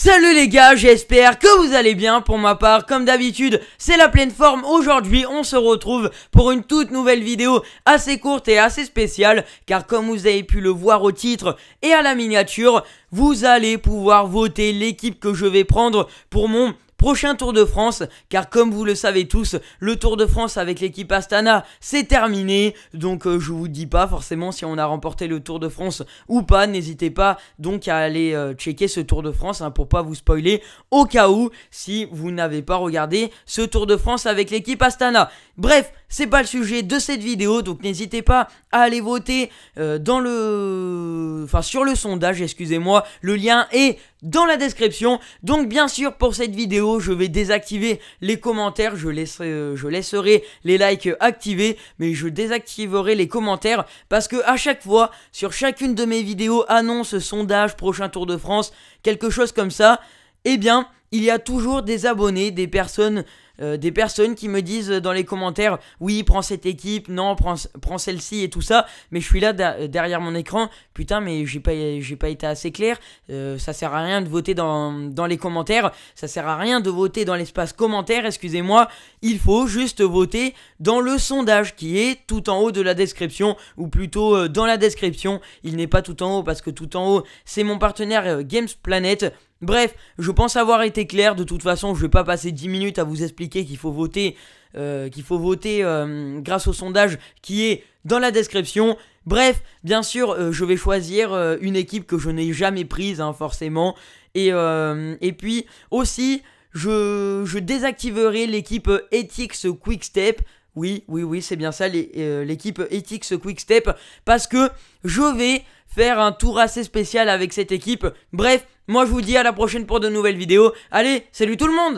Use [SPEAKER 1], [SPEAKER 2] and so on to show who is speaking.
[SPEAKER 1] Salut les gars, j'espère que vous allez bien. Pour ma part, comme d'habitude, c'est la pleine forme. Aujourd'hui, on se retrouve pour une toute nouvelle vidéo assez courte et assez spéciale. Car comme vous avez pu le voir au titre et à la miniature, vous allez pouvoir voter l'équipe que je vais prendre pour mon Prochain Tour de France, car comme vous le savez tous, le Tour de France avec l'équipe Astana, c'est terminé. Donc euh, je vous dis pas forcément si on a remporté le Tour de France ou pas. N'hésitez pas donc à aller euh, checker ce Tour de France hein, pour pas vous spoiler au cas où si vous n'avez pas regardé ce Tour de France avec l'équipe Astana. Bref, c'est pas le sujet de cette vidéo, donc n'hésitez pas à aller voter euh, dans le... Enfin, sur le sondage, excusez-moi, le lien est dans la description. Donc bien sûr, pour cette vidéo, je vais désactiver les commentaires, je laisserai, euh, je laisserai les likes activés, mais je désactiverai les commentaires, parce que à chaque fois, sur chacune de mes vidéos, annonce, sondage, prochain Tour de France, quelque chose comme ça, eh bien, il y a toujours des abonnés, des personnes euh, des personnes qui me disent dans les commentaires oui prends cette équipe, non prends, celle-ci et tout ça, mais je suis là derrière mon écran, putain mais j'ai pas, pas été assez clair, euh, ça sert à rien de voter dans, les commentaires, ça sert à rien de voter dans l'espace commentaire, excusez-moi, il faut juste voter dans le sondage qui est tout en haut de la description, ou plutôt euh, dans la description, il n'est pas tout en haut parce que tout en haut c'est mon partenaire Games Planet, Bref, je pense avoir été clair, de toute façon je vais pas passer 10 minutes à vous expliquer qu'il faut voter, euh, qu'il faut voter euh, grâce au sondage qui est dans la description. Bref, bien sûr, euh, je vais choisir une équipe que je n'ai jamais prise, hein, forcément. Et, et, puis aussi, je, je désactiverai l'équipe Ethics Quickstep. Oui, oui, oui, c'est bien ça, l'équipe Ethics Quickstep. Parce que je vais un tour assez spécial avec cette équipe. Bref, moi je vous dis à la prochaine pour de nouvelles vidéos. Allez, salut tout le monde